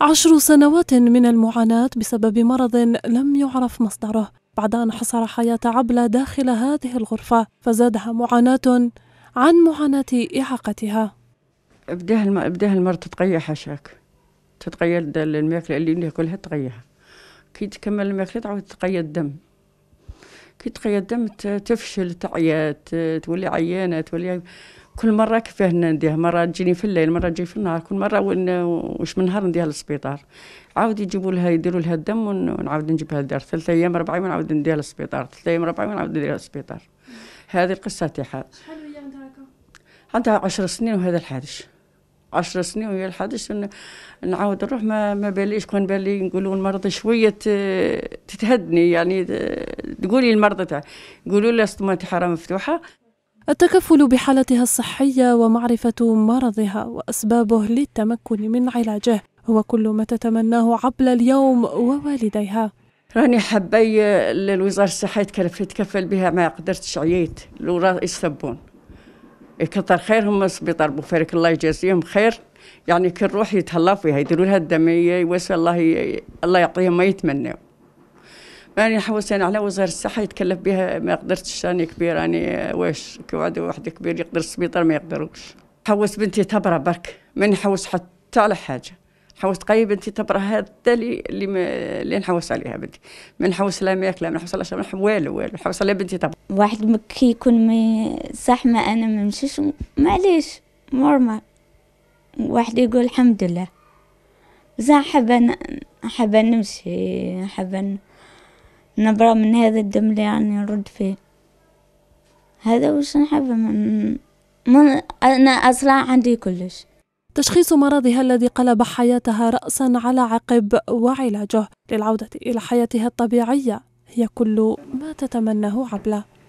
عشر سنوات من المعاناة بسبب مرض لم يعرف مصدره بعد أن حصر حياة عبلة داخل هذه الغرفة فزادها معاناة عن معاناة إعاقتها بدها الم... بدها المرض تتقيح حشاك تتقيد الماكلة اللي ناكلها تقيها كي تكمل الماكلة تعاود تقيد الدم كي تقيد الدم تفشل تعيات تولي عيانة تولي كل مره كيفاه نديها مره تجيني في الليل مره تجي في النهار كل مره واش من نهار نديها للسبيطار عاود يجيبوا لها يديروا لها الدم ونعاود نجيبها للدار ثلاث ايام اربع ايام نعاود نديها للسبيطار ثلاث ايام اربع ايام نعاود نديها للسبيطار هذه القصه تاعها شحال هي عندها عندها 10 سنين وهذا الحادث 10 سنين وهي الحادث نعاود نروح ما ما باليش كون بالي نقولوا المرض شويه آه، تتهدني يعني آه، تقولي المرض تاع يقولوا لها الصدمه تاعها مفتوحه التكفل بحالتها الصحية ومعرفة مرضها وأسبابه للتمكن من علاجه هو كل ما تتمناه عبل اليوم ووالديها راني حبي للوزارة الصحية يتكفل بها ما قدرتش عييت لورا السبون كتر خيرهم السبيطار بوفارك الله يجازيهم خير يعني كي نروح يتهلا فيها يديروا لها الدم الله ي... الله يعطيهم ما يتمنوا راني حوست انا على وزاره الصحه يتكلف بها ما قدرتش راني كبير راني آه، واش كي واحد كبير يقدر السبيطار ما يقدروش حوس بنتي تبرا برك ما نحوس حتى على حاجه حوست قاي بنتي تبرا حتى اللي ما اللي نحوس عليها بنتي ما نحوس لا ماكله ما نحوس لا شرب والو والو نحوس على بنتي تبرا واحد كي يكون مي صح ما انا ما نمشيش معليش نورمال واحد يقول الحمد لله زعما حابه حابه نمشي حابه نبرة من هذا الدم اللي يعني نرد فيه هذا وش نحب من, من أنا أصلا عندي كلش تشخيص مرضها الذي قلب حياتها رأسا على عقب وعلاجه للعودة إلى حياتها الطبيعية هي كل ما تتمناه عبلة